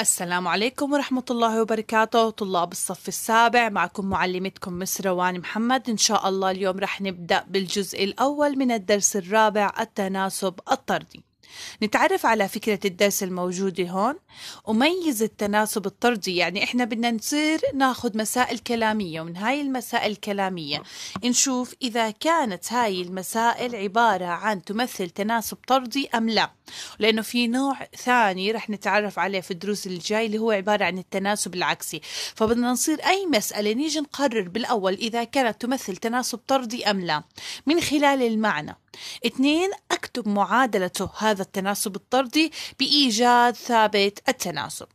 السلام عليكم ورحمة الله وبركاته طلاب الصف السابع معكم معلمتكم مسروان محمد إن شاء الله اليوم رح نبدأ بالجزء الأول من الدرس الرابع التناسب الطردي نتعرف على فكرة الدرس الموجودة هون أميز التناسب الطردي يعني إحنا بدنا نصير ناخد مسائل كلامية ومن هاي المسائل الكلامية نشوف إذا كانت هاي المسائل عبارة عن تمثل تناسب طردي أم لا لأنه في نوع ثاني رح نتعرف عليه في الدروس الجاي اللي هو عبارة عن التناسب العكسي فبدنا نصير أي مسألة نيجي نقرر بالأول إذا كانت تمثل تناسب طردي أم لا من خلال المعنى اثنين أكتب معادلته هذا التناسب الطردي بإيجاد ثابت التناسب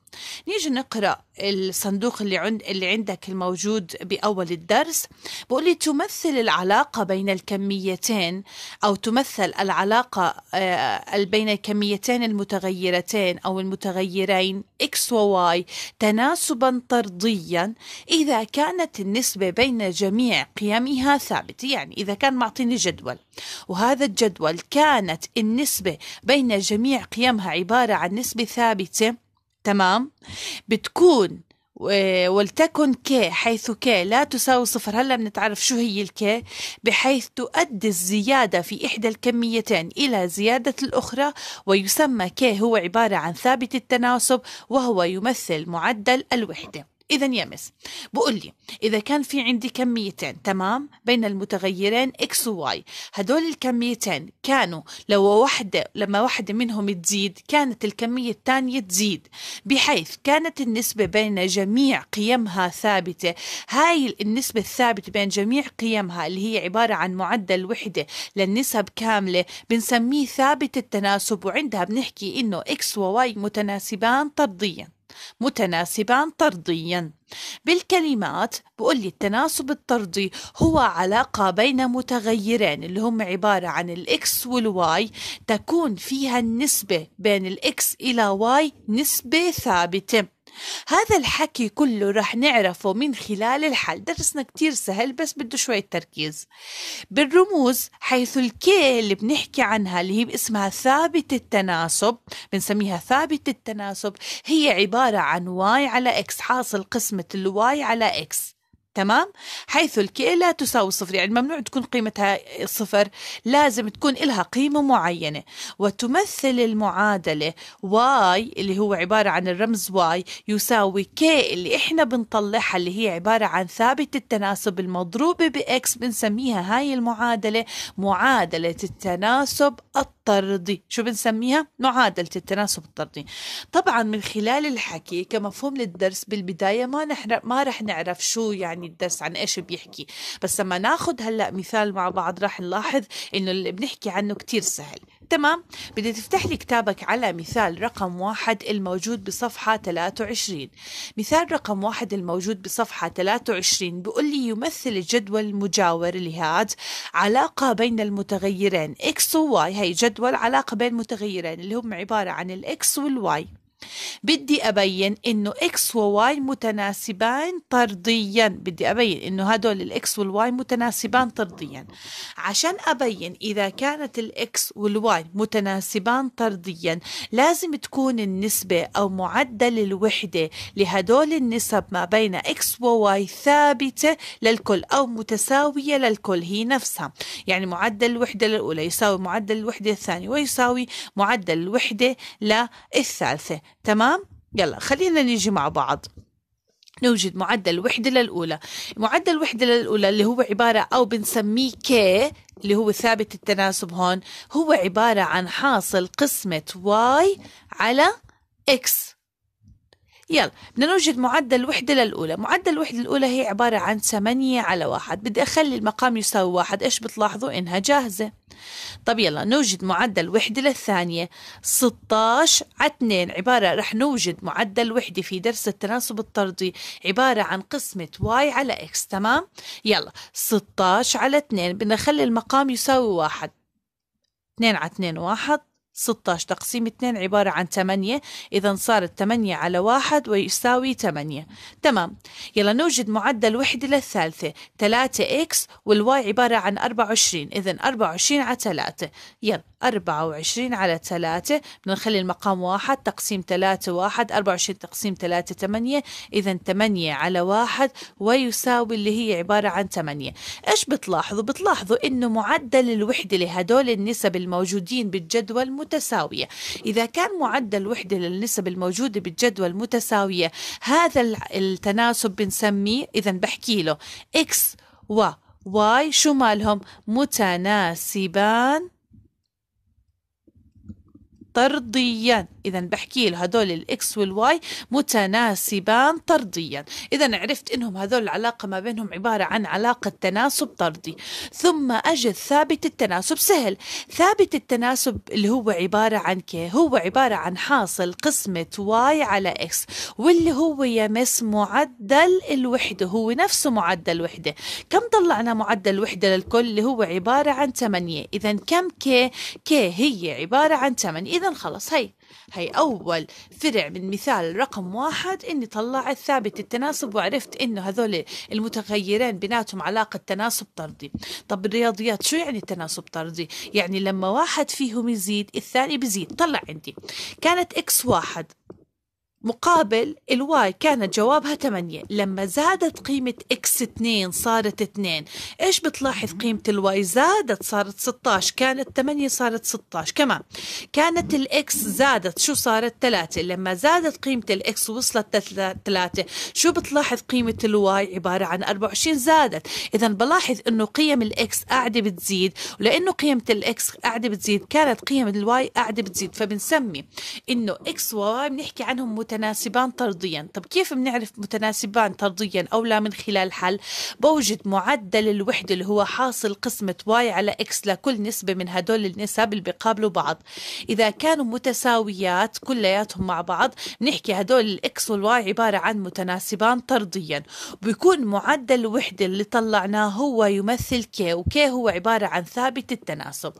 نيجي نقرا الصندوق اللي عند اللي عندك الموجود باول الدرس بقول لي تمثل العلاقه بين الكميتين او تمثل العلاقه آه، بين الكميتين المتغيرتين او المتغيرين اكس وواي تناسبا طرديا اذا كانت النسبه بين جميع قيمها ثابته يعني اذا كان معطيني جدول وهذا الجدول كانت النسبه بين جميع قيمها عباره عن نسبه ثابته تمام بتكون آه، ولتكن ك حيث ك لا تساوي صفر هلا بنتعرف شو هي الك بحيث تؤدي الزيادة في إحدى الكميتين إلى زيادة الأخرى ويسمى ك هو عبارة عن ثابت التناسب وهو يمثل معدل الوحدة إذا يا مس بقول لي إذا كان في عندي كميتين تمام بين المتغيرين إكس وواي هدول الكميتين كانوا لو واحدة لما واحدة منهم تزيد كانت الكمية الثانية تزيد بحيث كانت النسبة بين جميع قيمها ثابتة هاي النسبة الثابتة بين جميع قيمها اللي هي عبارة عن معدل وحدة للنسب كاملة بنسميه ثابت التناسب وعندها بنحكي إنه إكس وواي متناسبان طردياً متناسبان طرديا بالكلمات بقول لي التناسب الطردي هو علاقة بين متغيرين اللي هم عبارة عن الإكس والواي تكون فيها النسبة بين الإكس إلى واي نسبة ثابتة هذا الحكي كله رح نعرفه من خلال الحل درسنا كتير سهل بس بده شوية تركيز بالرموز حيث الكي اللي بنحكي عنها اللي هي اسمها ثابت التناسب بنسميها ثابت التناسب هي عبارة عن واي على اكس حاصل قسمة الواي على اكس تمام حيث الكي لا تساوي صفر يعني ممنوع تكون قيمتها صفر لازم تكون لها قيمة معينة وتمثل المعادلة واي اللي هو عبارة عن الرمز واي يساوي كي اللي احنا بنطلعها اللي هي عبارة عن ثابت التناسب المضروبة بإكس بنسميها هاي المعادلة معادلة التناسب الطبيعي الطردي شو بنسميها معادلة التناسب الطردي طبعا من خلال الحكي كمفهوم للدرس بالبداية ما نحن ما رح نعرف شو يعني الدرس عن ايش بيحكي بس لما ناخد هلا مثال مع بعض راح نلاحظ انه اللي بنحكي عنه كتير سهل تمام بدي تفتح لي كتابك على مثال رقم واحد الموجود بصفحة 23 مثال رقم واحد الموجود بصفحة 23 بقول لي يمثل الجدول المجاور لهاد علاقة بين المتغيرين X و Y هي جدول علاقة بين متغيرين اللي هم عبارة عن الإكس والواي بدي أبين إنه إكس وواي متناسبان طرديا بدي أبين إنه هدول الإكس والواي متناسبان طرديا عشان أبين إذا كانت الإكس والواي متناسبان طرديا لازم تكون النسبة أو معدل الوحدة لهدول النسب ما بين إكس وواي ثابتة للكل أو متساوية للكل هي نفسها يعني معدل الوحدة الأولى يساوي معدل الوحدة الثانية ويساوي معدل الوحدة للثالثة تمام يلا خلينا نيجي مع بعض نوجد معدل وحدة للأولى معدل الوحدة للأولى اللي هو عبارة أو بنسميه K اللي هو ثابت التناسب هون هو عبارة عن حاصل قسمة Y على X يلا بدنا نوجد معدل وحدة للأولى معدل الوحدة الأولى هي عبارة عن 8 على واحد بدي أخلي المقام يساوي واحد إيش بتلاحظوا إنها جاهزة طب يلا نوجد معدل وحدة للثانية 16 على 2 عبارة رح نوجد معدل وحدة في درس التناسب الطردي عبارة عن قسمة y على x تمام يلا 16 على 2 بدنا نخلي المقام يساوي واحد 2 على 2 واحد 16 تقسيم 2 عبارة عن 8 إذا صارت 8 على 1 ويساوي 8 تمام يلا نوجد معدل وحدة للثالثة 3x والواي عبارة عن 24 إذا 24 على 3 يلا 24 على 3 بنخلي المقام 1 تقسيم 3 1 24 تقسيم 3 8 إذا 8 على 1 ويساوي اللي هي عبارة عن 8 إيش بتلاحظوا؟ بتلاحظوا إنه معدل الوحدة لهدول النسب الموجودين بالجدول متساوية إذا كان معدل الوحدة للنسب الموجودة بالجدول متساوية هذا التناسب بنسميه إذا بحكي له X و Y شو مالهم متناسبان طرديا اذا بحكي له هذول الاكس والواي متناسبان طرديا اذا عرفت انهم هذول العلاقه ما بينهم عباره عن علاقه تناسب طردي ثم اجد ثابت التناسب سهل ثابت التناسب اللي هو عباره عن كي هو عباره عن حاصل قسمه واي على اكس واللي هو يمس معدل الوحده هو نفسه معدل الوحده كم طلعنا معدل الوحده للكل اللي هو عباره عن 8 اذا كم كي كي هي عباره عن 8 إذا خلص هي هي أول فرع من مثال رقم واحد إني طلعت ثابت التناسب وعرفت إنه هذول المتغيرين بيناتهم علاقة تناسب طردي طب الرياضيات شو يعني تناسب طردي يعني لما واحد فيهم يزيد الثاني بيزيد طلع عندي كانت إكس واحد مقابل الواي كانت جوابها 8 لما زادت قيمة اكس 2 صارت 2 ايش بتلاحظ قيمة الواي زادت صارت 16 كانت 8 صارت 16 كمان كانت الاكس زادت شو صارت 3 لما زادت قيمة الاكس وصلت 3 شو بتلاحظ قيمة الواي عبارة عن 24 زادت اذا بلاحظ انه قيم الاكس قاعدة بتزيد ولانه قيمة الاكس قاعدة بتزيد كانت قيم الواي قاعدة بتزيد فبنسمي انه اكس وواي بنحكي عنهم مت متناسبان طرديا طب كيف بنعرف متناسبان طرديا أو لا من خلال حل بوجد معدل الوحدة اللي هو حاصل قسمة واي على إكس لكل نسبة من هدول النسب اللي بيقابلوا بعض إذا كانوا متساويات كلياتهم مع بعض نحكي هدول الإكس والواي عبارة عن متناسبان طرديا بيكون معدل الوحدة اللي طلعناه هو يمثل كي وكي هو عبارة عن ثابت التناسب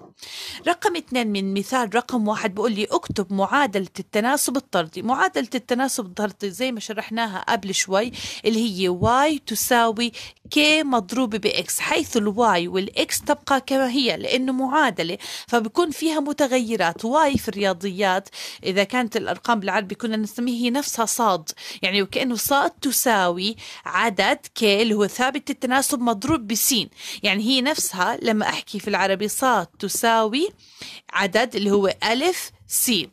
رقم اثنين من مثال رقم واحد بقول لي اكتب معادلة التناسب الطردي معادلة التناسب الضرطي زي ما شرحناها قبل شوي اللي هي واي تساوي كي مضروبة بإكس حيث الواي والإكس تبقى كما هي لأنه معادلة فبكون فيها متغيرات واي في الرياضيات إذا كانت الأرقام بالعربي كنا نسميه هي نفسها صاد يعني وكأنه صاد تساوي عدد كي اللي هو ثابت التناسب مضروب بسين يعني هي نفسها لما أحكي في العربي صاد تساوي عدد اللي هو ألف سين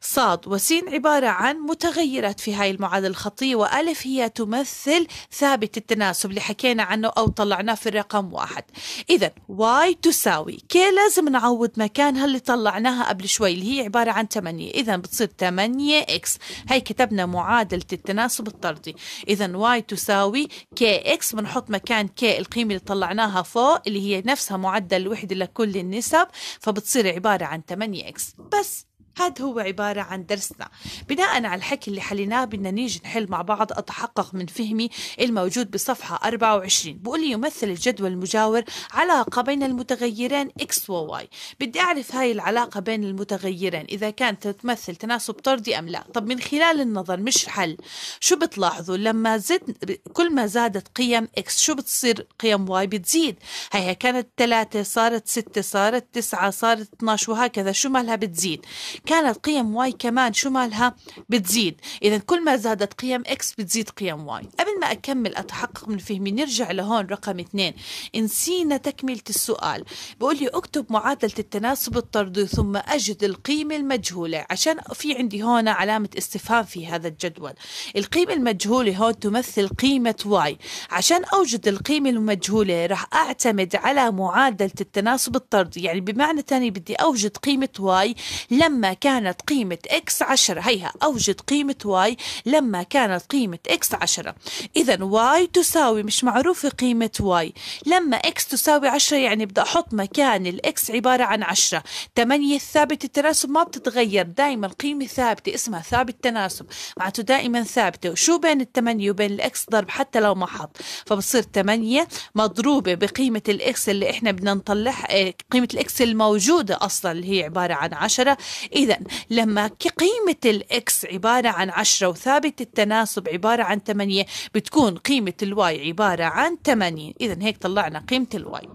صاد وسين عبارة عن متغيرات في هاي المعادلة الخطية وألف هي تمثل ثابت التناسب اللي حكينا عنه أو طلعناه في الرقم واحد إذا واي تساوي كي لازم نعوض مكانها اللي طلعناها قبل شوي اللي هي عبارة عن 8 إذا بتصير 8 إكس هاي كتبنا معادلة التناسب الطردي إذا واي تساوي كي إكس بنحط مكان كي القيمة اللي طلعناها فوق اللي هي نفسها معدل الوحدة لكل النسب فبتصير عبارة عن 8 إكس بس هذا هو عبارة عن درسنا بناء على الحكي اللي حليناه بدنا نيجي نحل مع بعض أتحقق من فهمي الموجود بصفحة 24 بقول لي يمثل الجدول المجاور علاقة بين المتغيرين X و Y بدي أعرف هاي العلاقة بين المتغيرين إذا كانت تمثل تناسب طردي أم لا طب من خلال النظر مش حل شو بتلاحظوا لما زد كل ما زادت قيم X شو بتصير قيم Y بتزيد هيها كانت 3 صارت 6 صارت 9 صارت 12 وهكذا شو مالها بتزيد كانت قيم واي كمان شو مالها بتزيد إذا كل ما زادت قيم إكس بتزيد قيم واي قبل ما أكمل أتحقق من فهمي نرجع لهون رقم اثنين نسينا تكملة السؤال بقول لي أكتب معادلة التناسب الطردي ثم أجد القيمة المجهولة عشان في عندي هون علامة استفهام في هذا الجدول القيمة المجهولة هون تمثل قيمة واي عشان أوجد القيمة المجهولة راح أعتمد على معادلة التناسب الطردي يعني بمعنى تاني بدي أوجد قيمة واي لما كانت قيمة x 10 هيها أوجد قيمة y لما كانت قيمة x 10 إذا y تساوي مش معروفة قيمة y لما x تساوي 10 يعني بدي أحط مكان الإكس عبارة عن 10 8 الثابت التناسب ما بتتغير دائما قيمة ثابتة اسمها ثابت تناسب معناته دائما ثابتة وشو بين 8 وبين الإكس ضرب حتى لو ما حط فبصير 8 مضروبة بقيمة الإكس اللي إحنا بدنا نطلع إيه، قيمة الإكس الموجودة أصلا اللي هي عبارة عن 10 إذا لما قيمة الإكس عبارة عن 10 وثابت التناسب عبارة عن 8 بتكون قيمة الواي عبارة عن 80 إذا هيك طلعنا قيمة الواي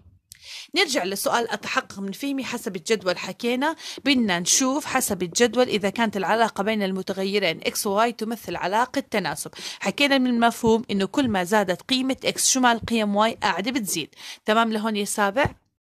نرجع لسؤال أتحقق من فهمي حسب الجدول حكينا بدنا نشوف حسب الجدول إذا كانت العلاقة بين المتغيرين x و y تمثل علاقة تناسب حكينا من المفهوم إنه كل ما زادت قيمة x شمال قيم y قاعدة بتزيد تمام لهون يا سابع